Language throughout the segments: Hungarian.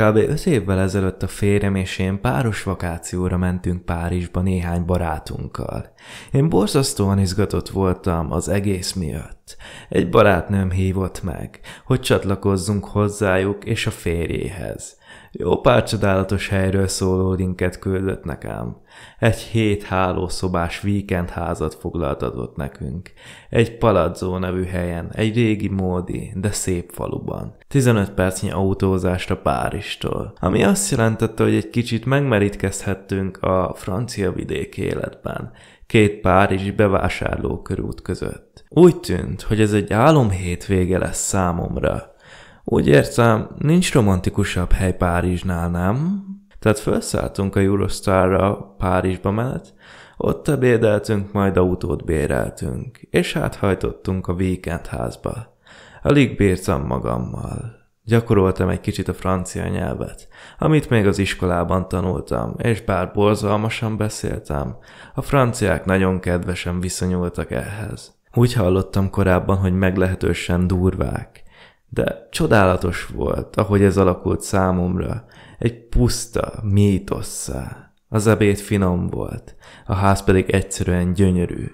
Kb. öt évvel ezelőtt a férjem és én páros vakációra mentünk Párizsba néhány barátunkkal. Én borzasztóan izgatott voltam az egész miatt. Egy barátnőm hívott meg, hogy csatlakozzunk hozzájuk és a férjéhez. Jó pár csodálatos helyről szóló linket küldött nekem. Egy hét hálószobás házat foglaltatott nekünk. Egy paladzó nevű helyen, egy régi módi, de szép faluban. 15 percnyi autózásra párizstól, Ami azt jelentette, hogy egy kicsit megmerítkezhettünk a francia vidék életben két párizsi bevásárló körút között. Úgy tűnt, hogy ez egy álom hétvége lesz számomra, úgy értem, nincs romantikusabb hely Párizsnál, nem? Tehát felszálltunk a Eurostarra Párizsba menet, ott ebédeltünk, majd autót béreltünk, és áthajtottunk a Weekend házba. Alig bírtam magammal. Gyakoroltam egy kicsit a francia nyelvet, amit még az iskolában tanultam, és bár borzalmasan beszéltem, a franciák nagyon kedvesen viszonyultak ehhez. Úgy hallottam korábban, hogy meglehetősen durvák, de csodálatos volt, ahogy ez alakult számomra, egy puszta mítosszá. Az ebéd finom volt, a ház pedig egyszerűen gyönyörű.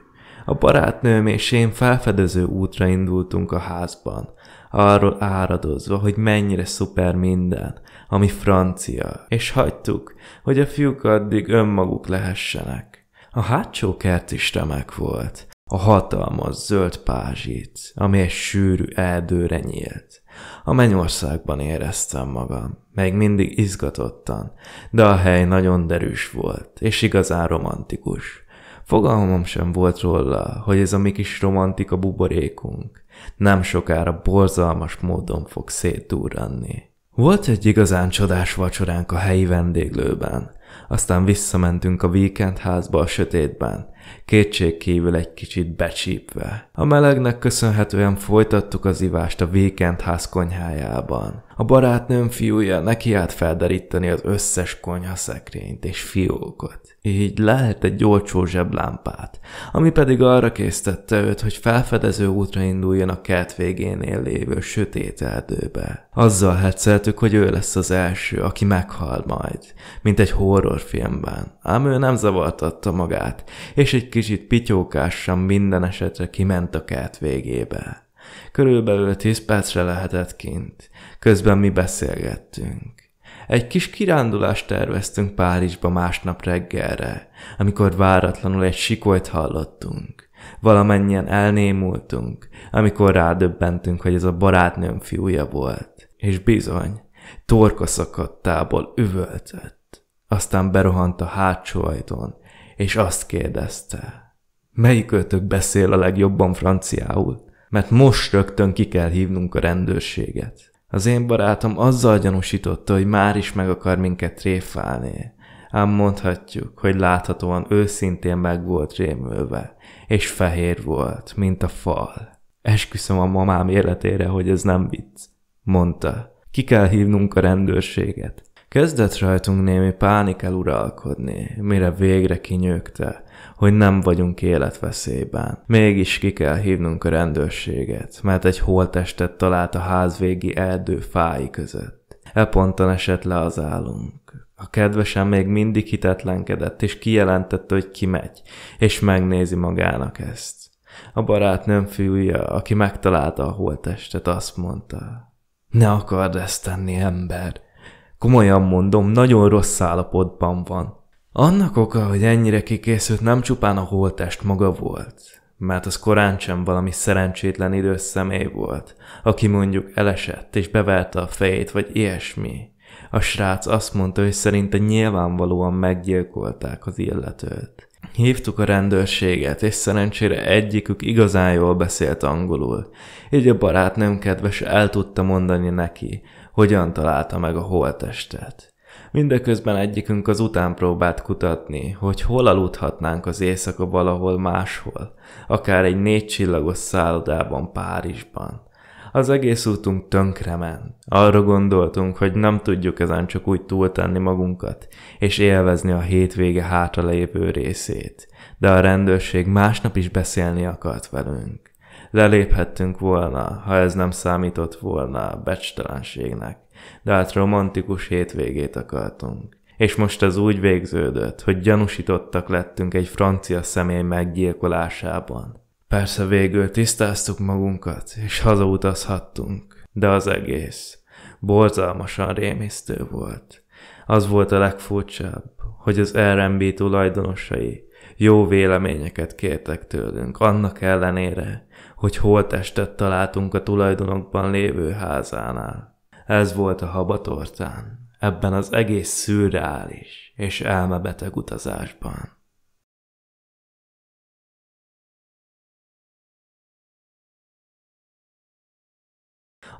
A barátnőm és én felfedező útra indultunk a házban, arról áradozva, hogy mennyire szuper minden, ami francia, és hagytuk, hogy a fiúk addig önmaguk lehessenek. A hátsó kert is remek volt a hatalmas zöld pázsit, ami egy sűrű erdőre nyílt. A mennyországban éreztem magam, még mindig izgatottan, de a hely nagyon derűs volt, és igazán romantikus. Fogalmam sem volt róla, hogy ez a mi kis romantika buborékunk nem sokára borzalmas módon fog szétdurranni. Volt egy igazán csodás vacsoránk a helyi vendéglőben, aztán visszamentünk a házba a sötétben, kétségkívül egy kicsit becsípve. A melegnek köszönhetően folytattuk az ivást a vékent ház konyhájában. A barátnőm fiúja neki állt felderíteni az összes konyhaszekrényt és fiókot. Így lehet egy olcsó zseblámpát, ami pedig arra késztette őt, hogy felfedező útra induljon a kert végénél lévő sötét erdőbe. Azzal hetszeltük, hogy ő lesz az első, aki meghal majd, mint egy horrorfilmben. Ám ő nem zavartatta magát, és egy kis kicsit pityókásan minden esetre kiment a kert végébe. Körülbelül tíz percre lehetett kint, közben mi beszélgettünk. Egy kis kirándulást terveztünk Párizsba másnap reggelre, amikor váratlanul egy sikolyt hallottunk. Valamennyien elnémultunk, amikor rádöbbentünk, hogy ez a barátnőm fiúja volt. És bizony, torka szakadtából üvöltött. Aztán berohant a hátsó ajtón, és azt kérdezte, "Melyik ötök beszél a legjobban franciául, mert most rögtön ki kell hívnunk a rendőrséget. Az én barátom azzal gyanúsította, hogy már is meg akar minket tréfálni, ám mondhatjuk, hogy láthatóan őszintén meg volt rémülve, és fehér volt, mint a fal. Esküszöm a mamám életére, hogy ez nem vicc, mondta. Ki kell hívnunk a rendőrséget. Kezdett rajtunk némi pánik eluralkodni, mire végre kinyögte, hogy nem vagyunk életveszélyben. Mégis ki kell hívnunk a rendőrséget, mert egy holtestet talált a házvégi erdő fái között. E ponton esett le az álunk. A kedvesen még mindig hitetlenkedett, és kijelentette, hogy kimegy, és megnézi magának ezt. A barátnőm fiúja, aki megtalálta a holttestet, azt mondta, ne akard ezt tenni, ember! Komolyan mondom, nagyon rossz állapotban van. Annak oka, hogy ennyire kikészült, nem csupán a holtest maga volt, mert az korán sem valami szerencsétlen idős személy volt, aki mondjuk elesett és beverte a fejét, vagy ilyesmi. A srác azt mondta, hogy szerinte nyilvánvalóan meggyilkolták az illetőt. Hívtuk a rendőrséget, és szerencsére egyikük igazán jól beszélt angolul. Így a barátnőm kedves el tudta mondani neki, hogyan találta meg a holttestet. Mindeközben egyikünk az után próbált kutatni, hogy hol aludhatnánk az éjszaka valahol máshol, akár egy négy csillagos szállodában Párizsban az egész útunk tönkrement. Arra gondoltunk, hogy nem tudjuk ezen csak úgy túltenni magunkat, és élvezni a hétvége hátra lépő részét. De a rendőrség másnap is beszélni akart velünk. Leléphettünk volna, ha ez nem számított volna becstelenségnek, de hát romantikus hétvégét akartunk és most ez úgy végződött, hogy gyanúsítottak lettünk egy francia személy meggyilkolásában. Persze végül tisztáztuk magunkat, és hazautazhattunk, de az egész borzalmasan rémisztő volt. Az volt a legfurcsább, hogy az R&B tulajdonosai jó véleményeket kértek tőlünk, annak ellenére, hogy holtestet találtunk a tulajdonokban lévő házánál. Ez volt a habatortán, ebben az egész szürreális és elmebeteg utazásban.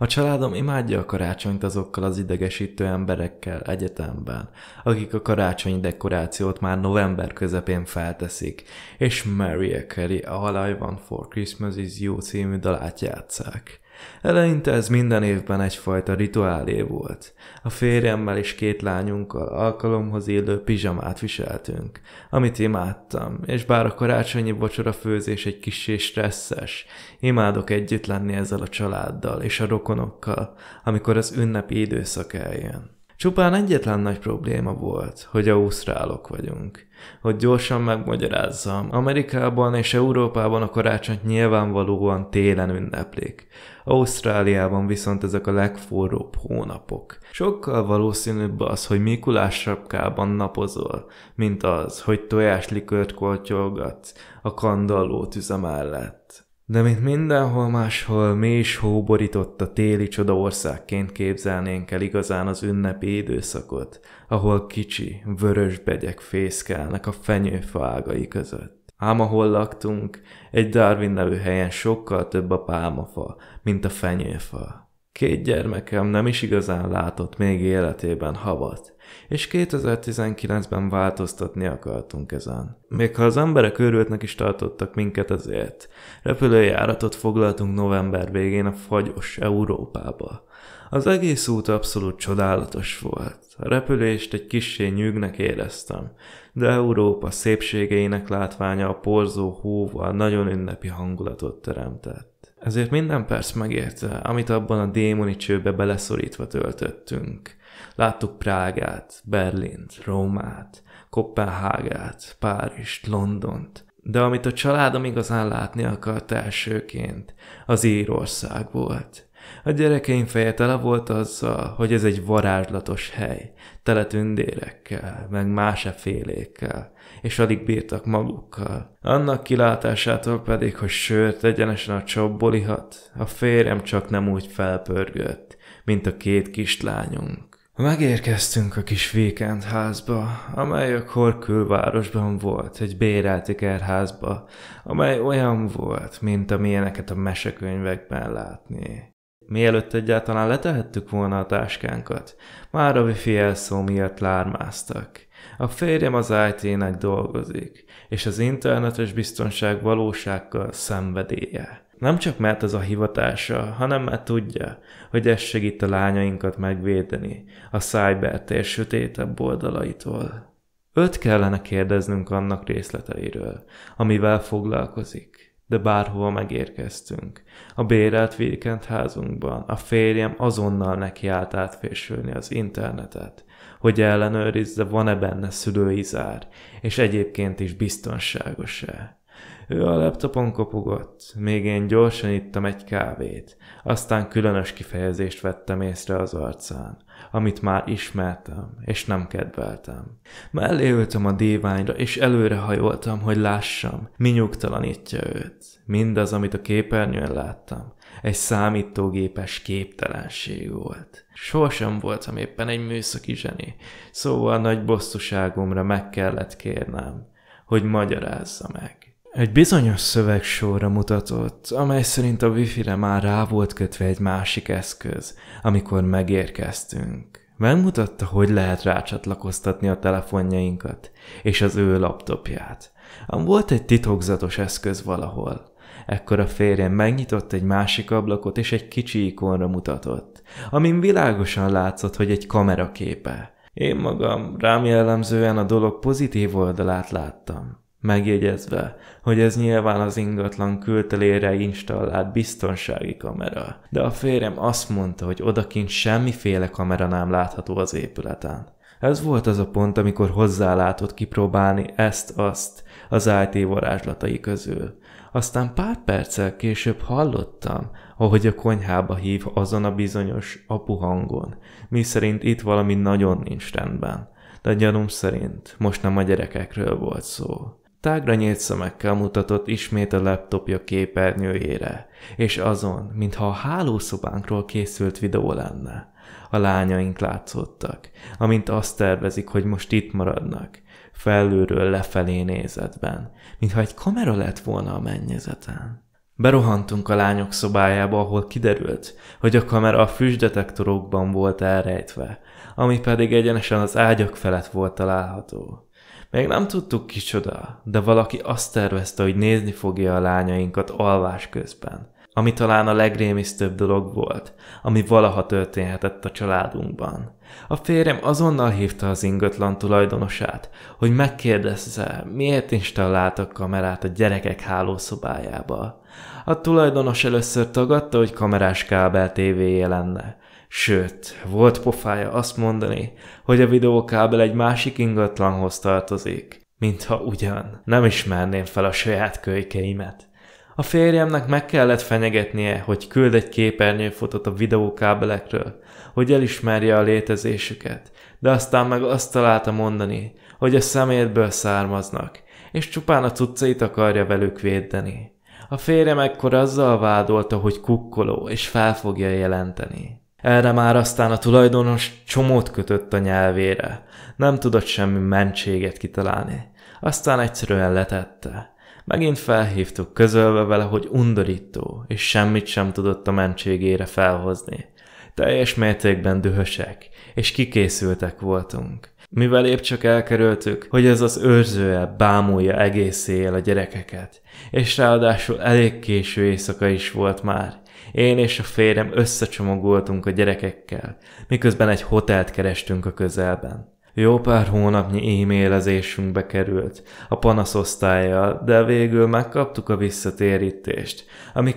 A családom imádja a karácsonyt azokkal az idegesítő emberekkel egyetemben, akik a karácsonyi dekorációt már november közepén felteszik, és Mary Carey All I Want For Christmas Is You című dalát játszák. Eleinte ez minden évben egyfajta rituálé volt. A férjemmel és két lányunkkal alkalomhoz illő pizsamát viseltünk, amit imádtam, és bár a karácsonyi vacsora főzés egy és stresszes, imádok együtt lenni ezzel a családdal és a rokonokkal, amikor az ünnepi időszak eljön. Csupán egyetlen nagy probléma volt, hogy ausztrálok vagyunk. Hogy gyorsan megmagyarázzam, Amerikában és Európában a karácsonyt nyilvánvalóan télen ünneplik. Ausztráliában viszont ezek a legforróbb hónapok. Sokkal valószínűbb az, hogy Mikulás sapkában napozol, mint az, hogy tojáslikört kortyolgatsz a kandalló tüze mellett. De mint mindenhol máshol, mi is hóborított a téli csodaországként képzelnénk el igazán az ünnepi időszakot, ahol kicsi, vörös begyek fészkelnek a fenyőfa ágai között. Ám ahol laktunk, egy Darwin nevű helyen sokkal több a pálmafa, mint a fenyőfa. Két gyermekem nem is igazán látott még életében havat, és 2019-ben változtatni akartunk ezen. Még ha az emberek őrültnek is tartottak minket ezért, repülőjáratot foglaltunk november végén a fagyos Európába. Az egész út abszolút csodálatos volt. A repülést egy kissé nyűgnek éreztem, de Európa szépségeinek látványa a porzó hóval nagyon ünnepi hangulatot teremtett. Ezért minden perc megérte, amit abban a démoni csőbe beleszorítva töltöttünk. Láttuk Prágát, Berlint, Rómát, Kopenhágát, Párizst, Londont, de amit a családom igazán látni akart elsőként, az Írország volt. A gyerekeim feje tele volt azzal, hogy ez egy varázslatos hely, tele tündérekkel, meg félékkel, és alig bírtak magukkal. Annak kilátásától pedig, hogy sört egyenesen a csobbolihat, a férjem csak nem úgy felpörgött, mint a két kislányunk Megérkeztünk a kis weekend házba, amely a külvárosban volt, egy bérelt ikerházba, amely olyan volt, mint amilyeneket a mesekönyvekben látni. Mielőtt egyáltalán letehettük volna a táskánkat, már a wifi elszó miatt lármáztak. A férjem az IT-nek dolgozik, és az internetes biztonság valósággal szenvedélye. Nem csak mert ez a hivatása, hanem mert tudja, hogy ez segít a lányainkat megvédeni a szájbertér sötétebb oldalaitól. Öt kellene kérdeznünk annak részleteiről, amivel foglalkozik, de bárhova megérkeztünk. A bérelt weekend házunkban a férjem azonnal nekiállt átfésülni az internetet, hogy ellenőrizze, van-e benne szülői zár, és egyébként is biztonságos-e. Ő a laptopon kopogott, még én gyorsan ittam egy kávét, aztán különös kifejezést vettem észre az arcán, amit már ismertem, és nem kedveltem. Mellé ültem a díványra, és előre hajoltam, hogy lássam, mi nyugtalanítja őt. Mindaz, amit a képernyőn láttam, egy számítógépes képtelenség volt. Sosem voltam éppen egy műszaki zseni, szóval nagy bosszúságomra meg kellett kérnem, hogy magyarázza meg. Egy bizonyos szövegsorra mutatott, amely szerint a wifi-re már rá volt kötve egy másik eszköz, amikor megérkeztünk. Megmutatta, hogy lehet rácsatlakoztatni a telefonjainkat és az ő laptopját. Am volt egy titokzatos eszköz valahol. Ekkor a férjem megnyitott egy másik ablakot és egy kicsi ikonra mutatott, amin világosan látszott, hogy egy kamera képe. Én magam rám jellemzően a dolog pozitív oldalát láttam. Megjegyezve, hogy ez nyilván az ingatlan kültelére installált biztonsági kamera, de a férjem azt mondta, hogy odakint semmiféle kamera nem látható az épületen. Ez volt az a pont, amikor hozzálátott kipróbálni ezt-azt az IT varázslatai közül. Aztán pár perccel később hallottam, ahogy a konyhába hív azon a bizonyos apu hangon, miszerint itt valami nagyon nincs rendben. De gyanúm szerint most nem a gyerekekről volt szó. Tágra nyílt szemekkel mutatott ismét a laptopja képernyőjére, és azon, mintha a hálószobánkról készült videó lenne. A lányaink látszottak, amint azt tervezik, hogy most itt maradnak, felülről lefelé nézetben, mintha egy kamera lett volna a mennyezeten. Berohantunk a lányok szobájába, ahol kiderült, hogy a kamera a füstdetektorokban volt elrejtve, ami pedig egyenesen az ágyak felett volt található. Még nem tudtuk kicsoda, de valaki azt tervezte, hogy nézni fogja a lányainkat alvás közben, ami talán a legrémisztőbb dolog volt, ami valaha történhetett a családunkban. A férjem azonnal hívta az ingatlan tulajdonosát, hogy megkérdezze, miért installáltak kamerát a gyerekek hálószobájába. A tulajdonos először tagadta, hogy kamerás kábel tévéje lenne, Sőt, volt pofája azt mondani, hogy a videókábel egy másik ingatlanhoz tartozik, mintha ugyan nem ismerném fel a saját kölykeimet. A férjemnek meg kellett fenyegetnie, hogy küld egy képernyőfotot a videókábelekről, hogy elismerje a létezésüket, de aztán meg azt találta mondani, hogy a szemétből származnak, és csupán a cuccait akarja velük védeni. A férjem ekkor azzal vádolta, hogy kukkoló, és fel fogja jelenteni. Erre már aztán a tulajdonos csomót kötött a nyelvére. Nem tudott semmi mentséget kitalálni. Aztán egyszerűen letette. Megint felhívtuk közölve vele, hogy undorító, és semmit sem tudott a mentségére felhozni. Teljes mértékben dühösek, és kikészültek voltunk mivel épp csak elkerültük, hogy ez az őrzője bámulja egész éjjel a gyerekeket, és ráadásul elég késő éjszaka is volt már. Én és a férjem összecsomagoltunk a gyerekekkel, miközben egy hotelt kerestünk a közelben. Jó pár hónapnyi e-mailezésünkbe került a panaszosztályjal, de végül megkaptuk a visszatérítést, ami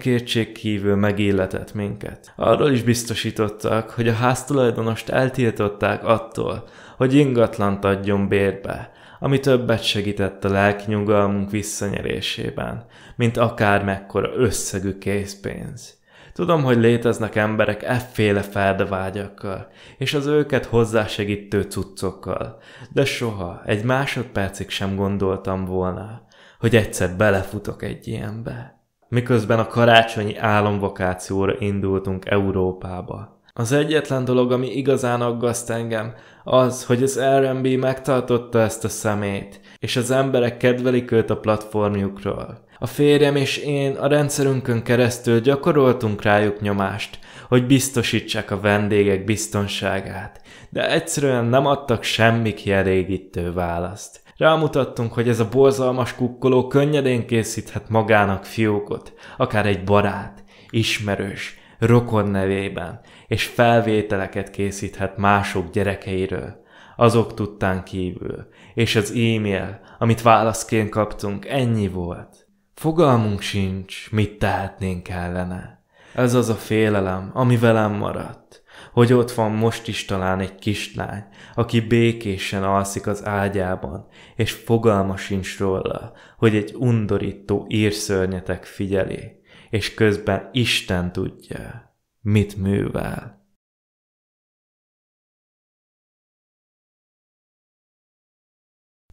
kívül megilletett minket. Arról is biztosítottak, hogy a háztulajdonost eltiltották attól, hogy ingatlant adjon bérbe, ami többet segített a lelki nyugalmunk visszanyerésében, mint akár mekkora összegű készpénz. Tudom, hogy léteznek emberek efféle feldavágyakkal, és az őket hozzásegítő cuccokkal, de soha egy másodpercig sem gondoltam volna, hogy egyszer belefutok egy ilyenbe. Miközben a karácsonyi álomvakációra indultunk Európába, az egyetlen dolog, ami igazán aggaszt engem, az, hogy az R&B megtartotta ezt a szemét, és az emberek kedvelik őt a platformjukról. A férjem és én a rendszerünkön keresztül gyakoroltunk rájuk nyomást, hogy biztosítsák a vendégek biztonságát, de egyszerűen nem adtak semmi kielégítő választ. Rámutattunk, hogy ez a borzalmas kukkoló könnyedén készíthet magának fiókot, akár egy barát, ismerős, rokon nevében, és felvételeket készíthet mások gyerekeiről, azok tudtán kívül, és az e-mail, amit válaszként kaptunk, ennyi volt. Fogalmunk sincs, mit tehetnénk ellene. Ez az a félelem, ami velem maradt, hogy ott van most is talán egy kislány, aki békésen alszik az ágyában, és fogalma sincs róla, hogy egy undorító írszörnyetek figyeli és közben Isten tudja, mit művel.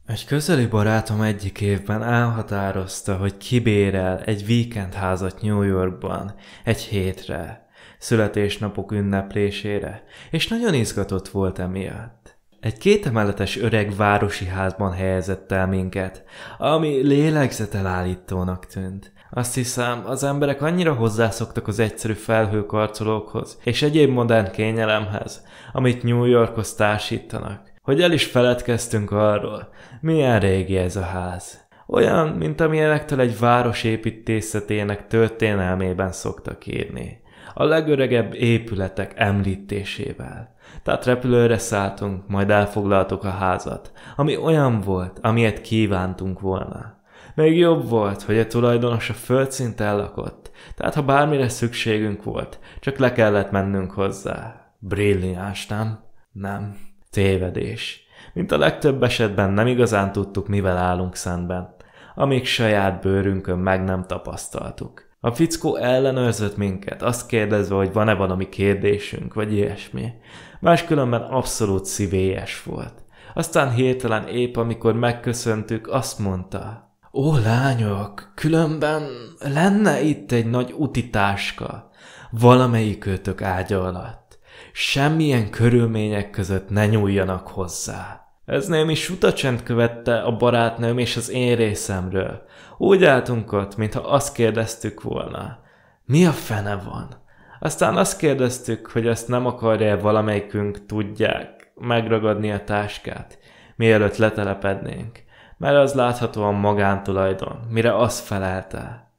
Egy közeli barátom egyik évben elhatározta, hogy kibérel egy házat New Yorkban egy hétre, születésnapok ünneplésére, és nagyon izgatott volt emiatt. Egy kétemeletes öreg városi házban helyezett el minket, ami lélegzetelállítónak tűnt, azt hiszem, az emberek annyira hozzászoktak az egyszerű felhőkarcolókhoz és egyéb modern kényelemhez, amit New Yorkhoz társítanak, hogy el is feledkeztünk arról, milyen régi ez a ház. Olyan, mint amilyenektől egy város építészetének történelmében szoktak írni. A legöregebb épületek említésével. Tehát repülőre szálltunk, majd elfoglaltuk a házat, ami olyan volt, amilyet kívántunk volna. Még jobb volt, hogy a tulajdonos a földszint ellakott, tehát ha bármire szükségünk volt, csak le kellett mennünk hozzá. Brilliáns, nem? Nem. Tévedés. Mint a legtöbb esetben nem igazán tudtuk, mivel állunk szemben, amíg saját bőrünkön meg nem tapasztaltuk. A fickó ellenőrzött minket, azt kérdezve, hogy van-e valami kérdésünk, vagy ilyesmi. Máskülönben abszolút szívélyes volt. Aztán hirtelen épp amikor megköszöntük, azt mondta, Ó, lányok, különben lenne itt egy nagy utitáska, valamelyik őtök ágya alatt. Semmilyen körülmények között ne nyúljanak hozzá. Ez némi sutacsend követte a barátnőm és az én részemről. Úgy álltunk ott, mintha azt kérdeztük volna. Mi a fene van? Aztán azt kérdeztük, hogy ezt nem akarja valamelyikünk tudják megragadni a táskát, mielőtt letelepednénk mert az láthatóan magántulajdon, mire az felelte.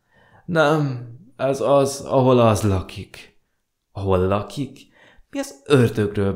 Nem, ez az, ahol az lakik. Ahol lakik? Mi az ördögről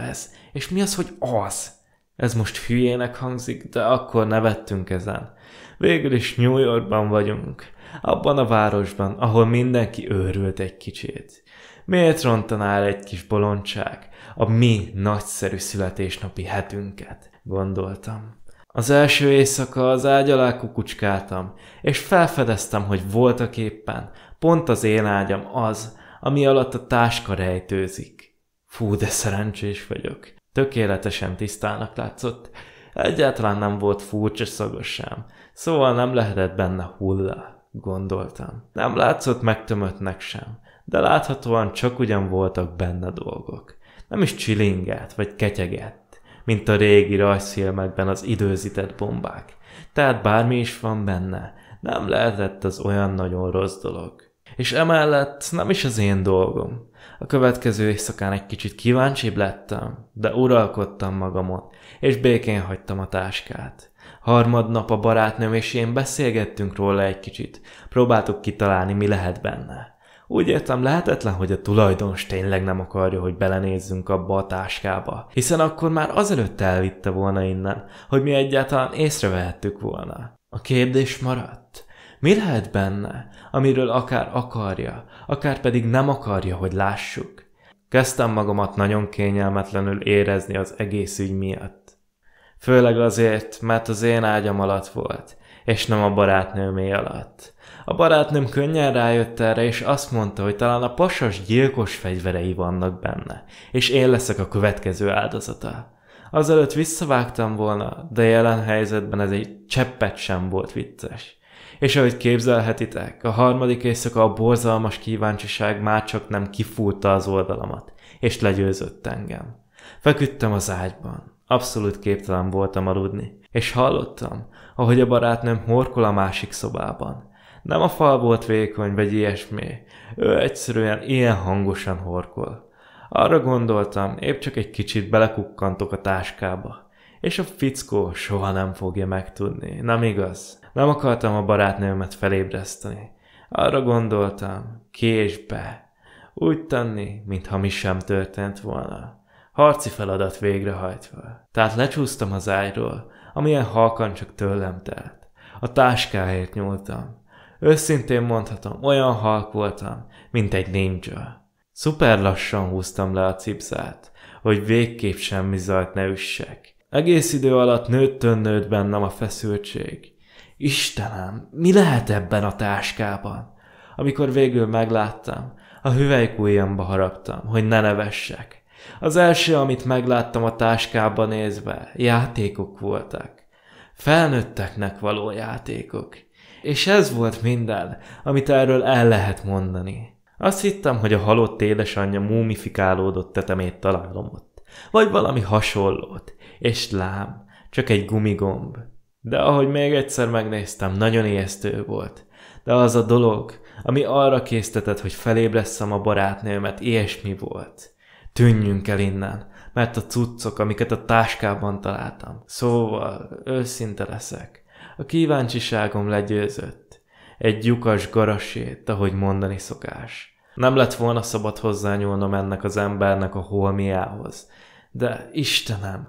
ez? És mi az, hogy az? Ez most hülyének hangzik, de akkor nevettünk ezen. Végül is New Yorkban vagyunk, abban a városban, ahol mindenki őrült egy kicsit. Miért rontanál egy kis bolondság a mi nagyszerű születésnapi hetünket? Gondoltam. Az első éjszaka az ágy alá kukucskáltam, és felfedeztem, hogy voltak éppen, pont az én ágyam az, ami alatt a táska rejtőzik. Fú, de szerencsés vagyok. Tökéletesen tisztának látszott. Egyáltalán nem volt furcsa szagos sem, szóval nem lehetett benne hulla, gondoltam. Nem látszott megtömöttnek sem, de láthatóan csak ugyan voltak benne dolgok. Nem is csilingelt, vagy ketyegett mint a régi rajzfilmekben az időzített bombák. Tehát bármi is van benne, nem lehetett az olyan nagyon rossz dolog. És emellett nem is az én dolgom. A következő éjszakán egy kicsit kíváncsibb lettem, de uralkodtam magamon, és békén hagytam a táskát. Harmadnap a barátnőm és én beszélgettünk róla egy kicsit, próbáltuk kitalálni, mi lehet benne. Úgy értem, lehetetlen, hogy a tulajdonos tényleg nem akarja, hogy belenézzünk abba a táskába, hiszen akkor már azelőtt elvitte volna innen, hogy mi egyáltalán észrevehettük volna. A kérdés maradt. Mi lehet benne, amiről akár akarja, akár pedig nem akarja, hogy lássuk? Kezdtem magamat nagyon kényelmetlenül érezni az egész ügy miatt. Főleg azért, mert az én ágyam alatt volt, és nem a barátnőmé alatt. A barátnőm könnyen rájött erre, és azt mondta, hogy talán a pasas gyilkos fegyverei vannak benne, és én leszek a következő áldozata. Azelőtt visszavágtam volna, de jelen helyzetben ez egy cseppet sem volt vicces. És ahogy képzelhetitek, a harmadik éjszaka a borzalmas kíváncsiság már csak nem kifúrta az oldalamat, és legyőzött engem. Feküdtem az ágyban, abszolút képtelen voltam aludni, és hallottam, ahogy a barátnőm horkol a másik szobában. Nem a fal volt vékony, vagy ilyesmi. Ő egyszerűen ilyen hangosan horkol. Arra gondoltam, épp csak egy kicsit belekukkantok a táskába. És a fickó soha nem fogja megtudni, nem igaz? Nem akartam a barátnőmet felébreszteni. Arra gondoltam, késbe. Úgy tenni, mintha mi sem történt volna. Harci feladat végrehajtva. Tehát lecsúsztam az ágyról, amilyen halkan csak tőlem telt. A táskáért nyúltam. Összintén mondhatom, olyan halk voltam, mint egy ninja. Szuper lassan húztam le a cipzát, hogy végképp semmi zajt ne üssek. Egész idő alatt nőtt nőtt bennem a feszültség. Istenem, mi lehet ebben a táskában? Amikor végül megláttam, a hüvelykújjamba haraptam, hogy ne nevessek. Az első, amit megláttam a táskába nézve, játékok voltak. Felnőtteknek való játékok. És ez volt minden, amit erről el lehet mondani. Azt hittem, hogy a halott édesanyja mumifikálódott tetemét találom ott, vagy valami hasonlót, és lám, csak egy gumigomb. De ahogy még egyszer megnéztem, nagyon ijesztő volt. De az a dolog, ami arra késztetett, hogy felébresszem a barátnőmet, ilyesmi volt tűnjünk el innen, mert a cuccok, amiket a táskában találtam. Szóval, őszinte leszek. A kíváncsiságom legyőzött. Egy lyukas garasét, ahogy mondani szokás. Nem lett volna szabad hozzányúlnom ennek az embernek a holmiához. De Istenem,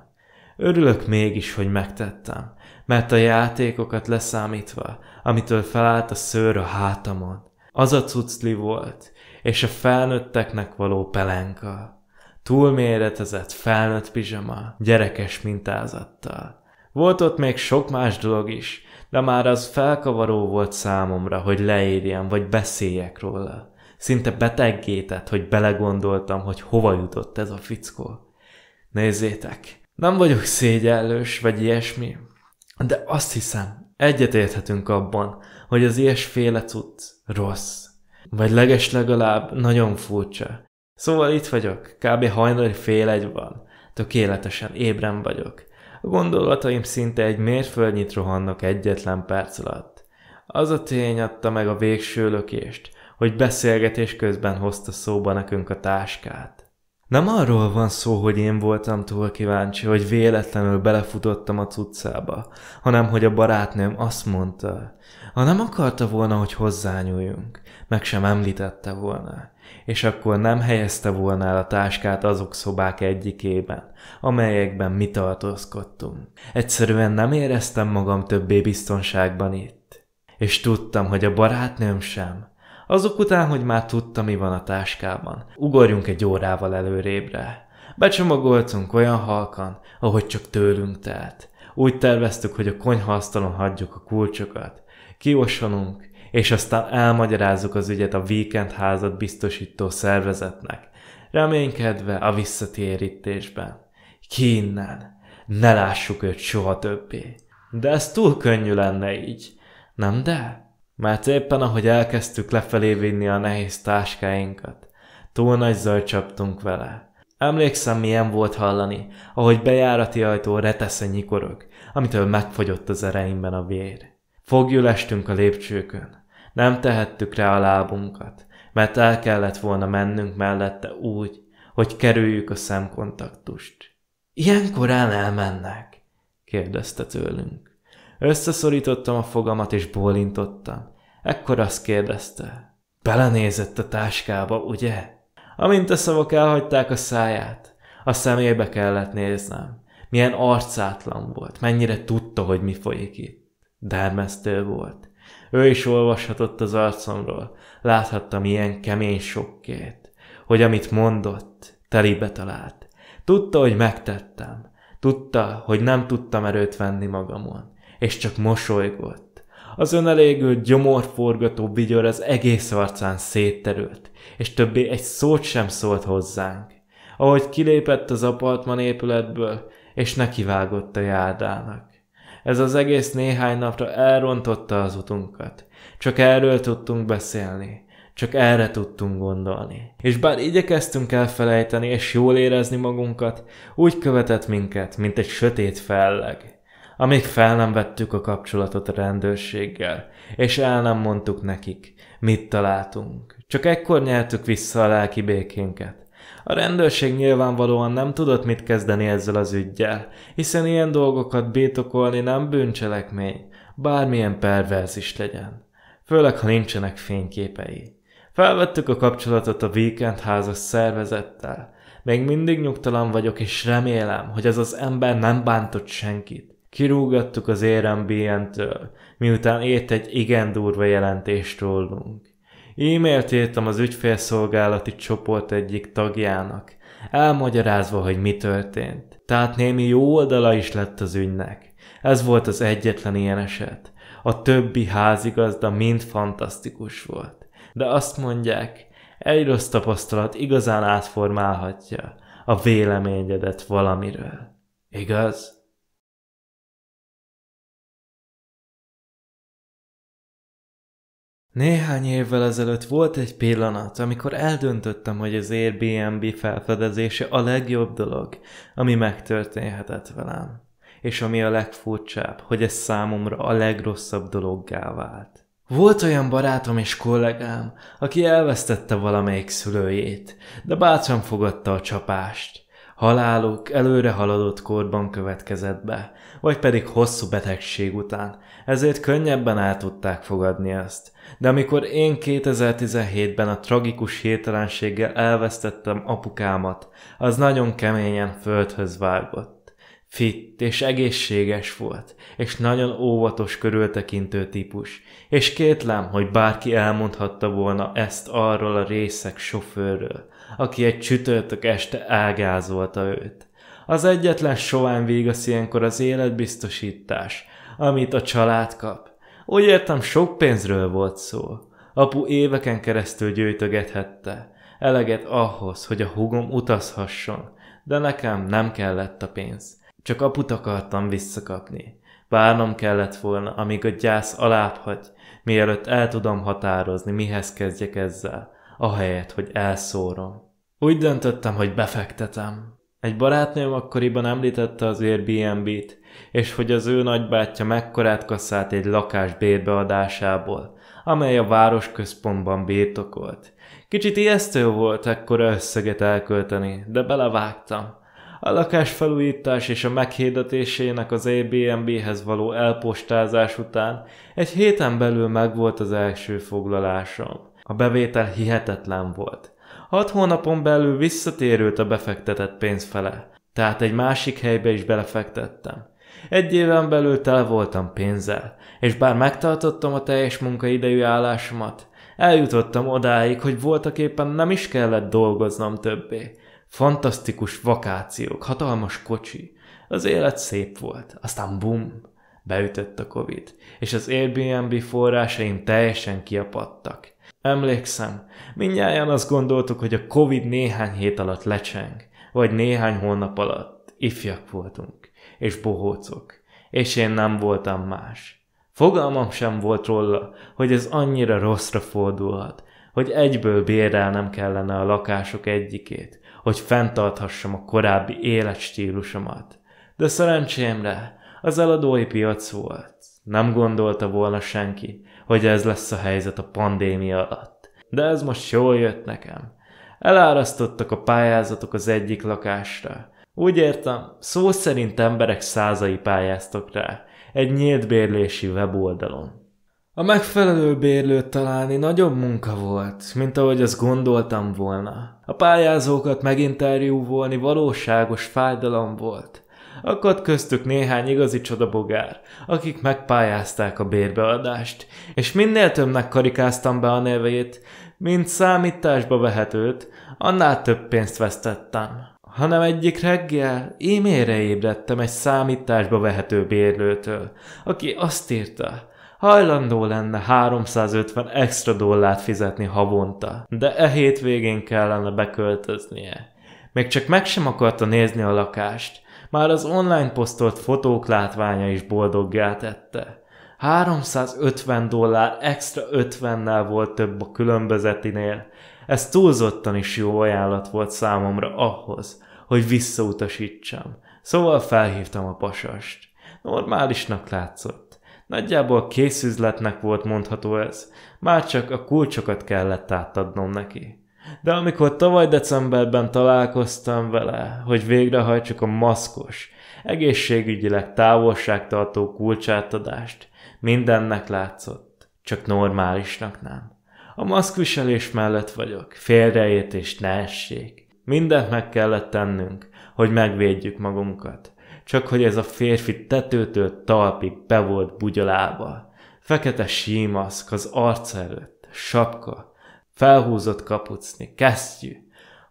örülök mégis, hogy megtettem, mert a játékokat leszámítva, amitől felállt a szőr a hátamon, az a cuccli volt, és a felnőtteknek való pelenka túlméretezett felnőtt pizsama, gyerekes mintázattal. Volt ott még sok más dolog is, de már az felkavaró volt számomra, hogy leírjam vagy beszéljek róla. Szinte beteggétett, hogy belegondoltam, hogy hova jutott ez a fickó. Nézzétek, nem vagyok szégyellős vagy ilyesmi, de azt hiszem, egyetérthetünk abban, hogy az ilyesféle cucc rossz. Vagy leges legalább nagyon furcsa. Szóval itt vagyok, kb. hajnali fél egy van. Tökéletesen ébren vagyok. A gondolataim szinte egy mérföldnyit rohannak egyetlen perc alatt. Az a tény adta meg a végső lökést, hogy beszélgetés közben hozta szóba nekünk a táskát. Nem arról van szó, hogy én voltam túl kíváncsi, hogy véletlenül belefutottam a cuccába, hanem hogy a barátnőm azt mondta, ha nem akarta volna, hogy hozzányúljunk meg sem említette volna, és akkor nem helyezte volna el a táskát azok szobák egyikében, amelyekben mi tartózkodtunk. Egyszerűen nem éreztem magam többé biztonságban itt. És tudtam, hogy a barátnőm sem. Azok után, hogy már tudta, mi van a táskában, ugorjunk egy órával előrébre. Becsomagoltunk olyan halkan, ahogy csak tőlünk telt. Úgy terveztük, hogy a konyhaasztalon hagyjuk a kulcsokat, kiosonunk, és aztán elmagyarázzuk az ügyet a Weekend házat biztosító szervezetnek, reménykedve a visszatérítésben. Ki innen? Ne lássuk őt soha többé. De ez túl könnyű lenne így, nem de? Mert éppen ahogy elkezdtük lefelé vinni a nehéz táskáinkat, túl nagy zaj csaptunk vele. Emlékszem, milyen volt hallani, ahogy bejárati ajtó a nyikorog, amitől megfogyott az ereimben a vér. Fogjul estünk a lépcsőkön. Nem tehettük rá a lábunkat, mert el kellett volna mennünk mellette úgy, hogy kerüljük a szemkontaktust. Ilyenkor el elmennek? kérdezte tőlünk. Összeszorítottam a fogamat és bólintottam. Ekkor azt kérdezte. Belenézett a táskába, ugye? Amint a szavak elhagyták a száját, a szemébe kellett néznem. Milyen arcátlan volt, mennyire tudta, hogy mi folyik itt. Dermesztő volt. Ő is olvashatott az arcomról. láthatta milyen kemény sokkét, hogy amit mondott, telibe talált. Tudta, hogy megtettem. Tudta, hogy nem tudtam erőt venni magamon. És csak mosolygott. Az önelégült, gyomorforgató vigyor az egész arcán szétterült, és többé egy szót sem szólt hozzánk. Ahogy kilépett az apartman épületből, és nekivágott a járdának. Ez az egész néhány napra elrontotta az utunkat. Csak erről tudtunk beszélni. Csak erre tudtunk gondolni. És bár igyekeztünk elfelejteni és jól érezni magunkat, úgy követett minket, mint egy sötét felleg. Amíg fel nem vettük a kapcsolatot a rendőrséggel, és el nem mondtuk nekik, mit találtunk. Csak ekkor nyertük vissza a lelki békénket. A rendőrség nyilvánvalóan nem tudott mit kezdeni ezzel az ügyjel, hiszen ilyen dolgokat bétokolni nem bűncselekmény, bármilyen perverz is legyen. Főleg, ha nincsenek fényképei. Felvettük a kapcsolatot a Weekend házas szervezettel. Még mindig nyugtalan vagyok, és remélem, hogy ez az ember nem bántott senkit. Kirúgattuk az érembn től miután ért egy igen durva jelentést rólunk. E-mailt írtam az ügyfélszolgálati csoport egyik tagjának, elmagyarázva, hogy mi történt. Tehát némi jó oldala is lett az ügynek. Ez volt az egyetlen ilyen eset. A többi házigazda mind fantasztikus volt. De azt mondják, egy rossz tapasztalat igazán átformálhatja a véleményedet valamiről. Igaz? Néhány évvel ezelőtt volt egy pillanat, amikor eldöntöttem, hogy az Airbnb felfedezése a legjobb dolog, ami megtörténhetett velem. És ami a legfurcsább, hogy ez számomra a legrosszabb dologgá vált. Volt olyan barátom és kollégám, aki elvesztette valamelyik szülőjét, de bátran fogadta a csapást. Haláluk előre haladott korban következett be, vagy pedig hosszú betegség után, ezért könnyebben el tudták fogadni ezt. De amikor én 2017-ben a tragikus hirtelenséggel elvesztettem apukámat, az nagyon keményen földhöz vágott. Fitt és egészséges volt, és nagyon óvatos körültekintő típus, és kétlem, hogy bárki elmondhatta volna ezt arról a részek sofőrről, aki egy csütörtök este ágázolta őt. Az egyetlen sovány végasz ilyenkor az életbiztosítás, amit a család kap, úgy értem, sok pénzről volt szó. Apu éveken keresztül gyűjtögethette. Eleget ahhoz, hogy a hugom utazhasson, de nekem nem kellett a pénz. Csak aput akartam visszakapni. Várnom kellett volna, amíg a gyász alábbhagy, mielőtt el tudom határozni, mihez kezdjek ezzel, ahelyett, hogy elszórom. Úgy döntöttem, hogy befektetem. Egy barátnőm akkoriban említette az Airbnb-t, és hogy az ő nagybátyja mekkorát kasszált egy lakás bérbeadásából, amely a városközpontban birtokolt. Kicsit ijesztő volt ekkora összeget elkölteni, de belevágtam. A lakás felújítás és a meghirdetésének az Airbnb-hez való elpostázás után egy héten belül megvolt az első foglalásom. A bevétel hihetetlen volt. Hat hónapon belül visszatérült a befektetett pénz fele, tehát egy másik helybe is belefektettem. Egy éven belül tel voltam pénzzel, és bár megtartottam a teljes munkaidejű állásomat, eljutottam odáig, hogy voltak éppen nem is kellett dolgoznom többé. Fantasztikus vakációk, hatalmas kocsi. Az élet szép volt, aztán bum, beütött a Covid, és az Airbnb forrásaim teljesen kiapadtak. Emlékszem, mindjárt azt gondoltuk, hogy a Covid néhány hét alatt lecseng, vagy néhány hónap alatt. Ifjak voltunk, és bohócok, és én nem voltam más. Fogalmam sem volt róla, hogy ez annyira rosszra fordulhat, hogy egyből bérelnem kellene a lakások egyikét, hogy fenntarthassam a korábbi életstílusomat. De szerencsémre az eladói piac volt. Nem gondolta volna senki, hogy ez lesz a helyzet a pandémia alatt. De ez most jól jött nekem. Elárasztottak a pályázatok az egyik lakásra. Úgy értem, szó szerint emberek százai pályáztak rá, egy nyílt bérlési weboldalon. A megfelelő bérlőt találni nagyobb munka volt, mint ahogy azt gondoltam volna. A pályázókat meginterjúvolni valóságos fájdalom volt. Akadt köztük néhány igazi csodabogár, akik megpályázták a bérbeadást, és minél többnek karikáztam be a nevét, mint számításba vehetőt, annál több pénzt vesztettem hanem egyik reggel e-mailre ébredtem egy számításba vehető bérlőtől, aki azt írta, hajlandó lenne 350 extra dollárt fizetni havonta, de e hétvégén kellene beköltöznie. Még csak meg sem akarta nézni a lakást, már az online posztolt fotók látványa is boldoggá tette. 350 dollár extra 50-nel volt több a különbözetinél. Ez túlzottan is jó ajánlat volt számomra ahhoz, hogy visszautasítsam. Szóval felhívtam a pasast. Normálisnak látszott. Nagyjából készüzletnek volt mondható ez. Már csak a kulcsokat kellett átadnom neki de amikor tavaly decemberben találkoztam vele, hogy végrehajtsuk a maszkos, egészségügyileg távolságtartó kulcsátadást, mindennek látszott, csak normálisnak nem. A maszkviselés mellett vagyok, félreértés ne essék. Mindent meg kellett tennünk, hogy megvédjük magunkat. Csak hogy ez a férfi tetőtől talpig be volt bugyalába. Fekete símaszk az arc előtt, sapka, Felhúzott kapucni, kesztyű.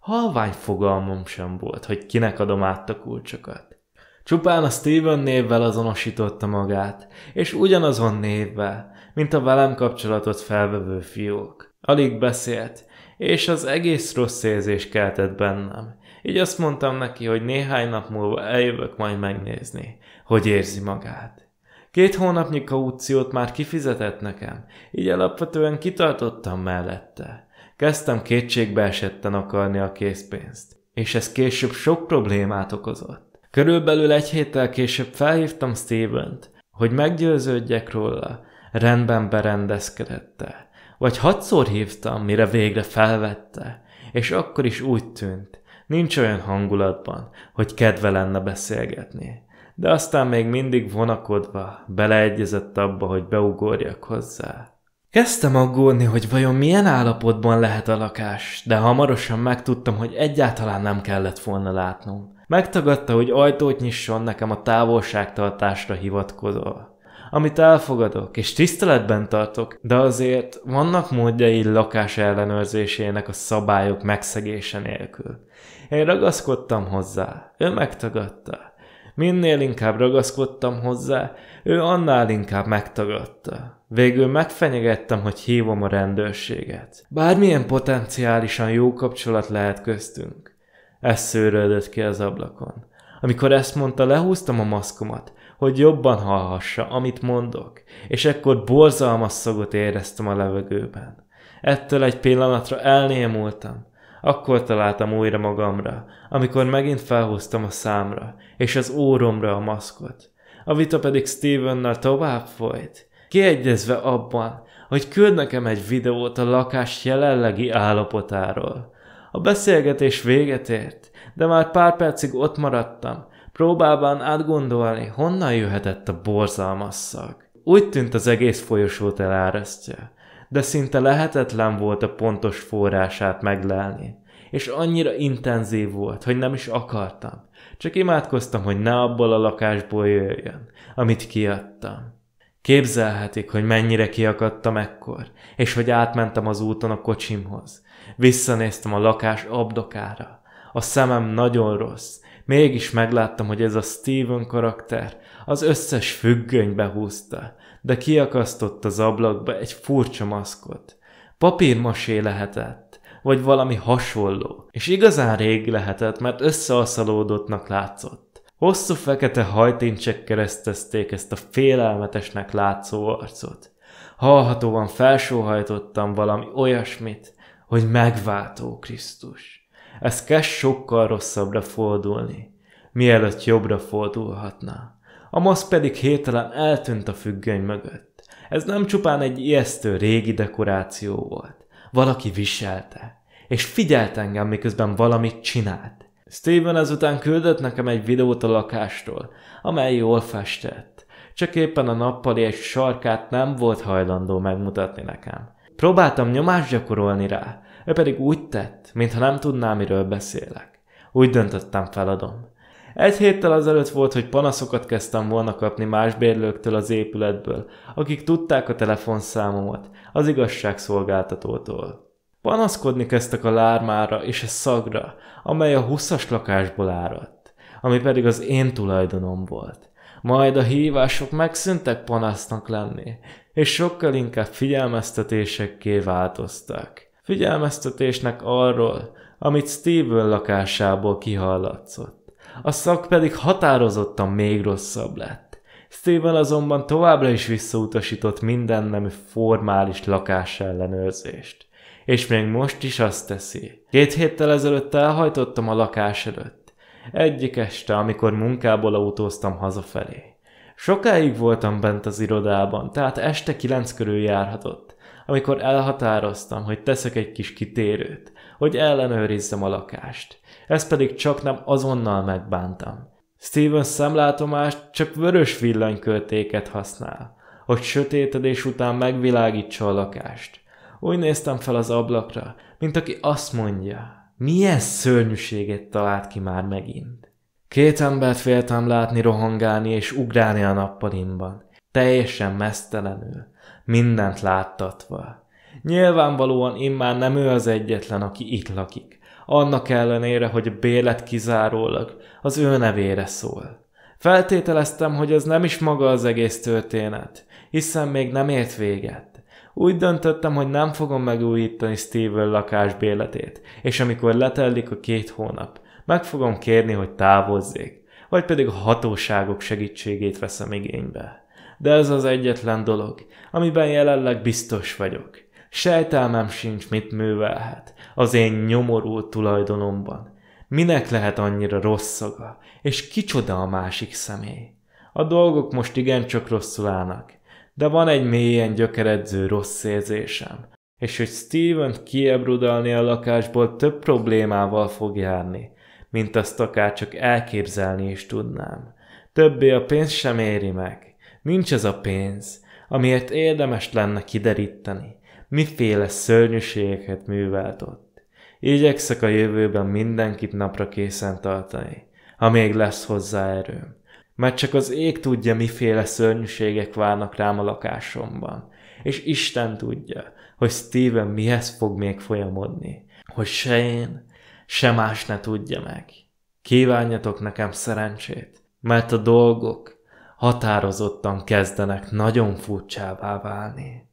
Halvány fogalmam sem volt, hogy kinek adom át a kulcsokat. Csupán a Steven névvel azonosította magát, és ugyanazon névvel, mint a velem kapcsolatot felvevő fiók. Alig beszélt, és az egész rossz érzés keltett bennem. Így azt mondtam neki, hogy néhány nap múlva eljövök majd megnézni, hogy érzi magát. Két hónapnyi kauciót már kifizetett nekem, így alapvetően kitartottam mellette. Kezdtem kétségbe esetten akarni a készpénzt, és ez később sok problémát okozott. Körülbelül egy héttel később felhívtam Steven-t, hogy meggyőződjek róla, rendben berendezkedette. Vagy hatszor hívtam, mire végre felvette, és akkor is úgy tűnt, nincs olyan hangulatban, hogy kedve lenne beszélgetni de aztán még mindig vonakodva beleegyezett abba, hogy beugorjak hozzá. Kezdtem aggódni, hogy vajon milyen állapotban lehet a lakás, de hamarosan megtudtam, hogy egyáltalán nem kellett volna látnom. Megtagadta, hogy ajtót nyisson nekem a távolságtartásra hivatkozva. Amit elfogadok és tiszteletben tartok, de azért vannak módjai lakás ellenőrzésének a szabályok megszegése nélkül. Én ragaszkodtam hozzá, ő megtagadta. Minél inkább ragaszkodtam hozzá, ő annál inkább megtagadta. Végül megfenyegettem, hogy hívom a rendőrséget. Bármilyen potenciálisan jó kapcsolat lehet köztünk. Ez szőrődött ki az ablakon. Amikor ezt mondta, lehúztam a maszkomat, hogy jobban hallhassa, amit mondok, és ekkor borzalmas szagot éreztem a levegőben. Ettől egy pillanatra elnémultam, akkor találtam újra magamra, amikor megint felhúztam a számra, és az óromra a maszkot. A vita pedig Stevennel tovább folyt, kiegyezve abban, hogy küld nekem egy videót a lakás jelenlegi állapotáról. A beszélgetés véget ért, de már pár percig ott maradtam, próbálván átgondolni, honnan jöhetett a borzalmas szag. Úgy tűnt az egész folyosót elárasztja de szinte lehetetlen volt a pontos forrását meglelni, és annyira intenzív volt, hogy nem is akartam. Csak imádkoztam, hogy ne abból a lakásból jöjjön, amit kiadtam. Képzelhetik, hogy mennyire kiakadtam ekkor, és hogy átmentem az úton a kocsimhoz. Visszanéztem a lakás abdokára. A szemem nagyon rossz, mégis megláttam, hogy ez a Steven karakter az összes függönybe húzta, de kiakasztott az ablakba egy furcsa maszkot. Papírmasé lehetett, vagy valami hasonló, és igazán rég lehetett, mert összeaszalódottnak látszott. Hosszú fekete hajtincsek keresztezték ezt a félelmetesnek látszó arcot. Hallhatóan felsóhajtottam valami olyasmit, hogy megváltó Krisztus. Ez kezd sokkal rosszabbra fordulni, mielőtt jobbra fordulhatna. A masz pedig hételen eltűnt a függöny mögött. Ez nem csupán egy ijesztő régi dekoráció volt. Valaki viselte, és figyelt engem, miközben valamit csinált. Steven ezután küldött nekem egy videót a lakástól, amely jól festett. Csak éppen a nappali egy sarkát nem volt hajlandó megmutatni nekem. Próbáltam nyomást gyakorolni rá, ő pedig úgy tett, mintha nem tudná, miről beszélek. Úgy döntöttem feladom. Egy héttel azelőtt volt, hogy panaszokat kezdtem volna kapni más bérlőktől az épületből, akik tudták a telefonszámomat, az igazságszolgáltatótól. Panaszkodni kezdtek a lármára és a szagra, amely a 20 lakásból áradt, ami pedig az én tulajdonom volt. Majd a hívások megszűntek panasznak lenni, és sokkal inkább figyelmeztetésekké változtak. Figyelmeztetésnek arról, amit Steven lakásából kihallatszott a szak pedig határozottan még rosszabb lett. Steven azonban továbbra is visszautasított minden nemű formális lakásellenőrzést. És még most is azt teszi. Két héttel ezelőtt elhajtottam a lakás előtt. Egyik este, amikor munkából autóztam hazafelé. Sokáig voltam bent az irodában, tehát este kilenc körül járhatott, amikor elhatároztam, hogy teszek egy kis kitérőt, hogy ellenőrizzem a lakást. Ezt pedig csak nem azonnal megbántam. Steven szemlátomást csak vörös villanykörtéket használ, hogy sötétedés után megvilágítsa a lakást. Úgy néztem fel az ablakra, mint aki azt mondja, milyen szörnyűséget talált ki már megint. Két embert féltem látni rohangálni és ugrálni a nappalimban, teljesen mesztelenül, mindent láttatva. Nyilvánvalóan immár nem ő az egyetlen, aki itt lakik. Annak ellenére, hogy a kizárólag az ő nevére szól. Feltételeztem, hogy ez nem is maga az egész történet, hiszen még nem ért véget. Úgy döntöttem, hogy nem fogom megújítani Steve béletét, és amikor letellik a két hónap, meg fogom kérni, hogy távozzék, vagy pedig a hatóságok segítségét veszem igénybe. De ez az egyetlen dolog, amiben jelenleg biztos vagyok. Sejtelmem sincs, mit művelhet az én nyomorult tulajdonomban. Minek lehet annyira rossz szaga, és kicsoda a másik személy? A dolgok most igencsak rosszul állnak, de van egy mélyen gyökeredző rossz érzésem, és hogy steven kiebrudalni a lakásból több problémával fog járni, mint azt akár csak elképzelni is tudnám. Többé a pénz sem éri meg. Nincs ez a pénz, amiért érdemes lenne kideríteni, miféle szörnyűségeket művelt ott. Igyekszek a jövőben mindenkit napra készen tartani, ha még lesz hozzá erőm. Mert csak az ég tudja, miféle szörnyűségek várnak rám a lakásomban. És Isten tudja, hogy Steven mihez fog még folyamodni. Hogy se én, se más ne tudja meg. Kívánjatok nekem szerencsét, mert a dolgok határozottan kezdenek nagyon furcsává válni.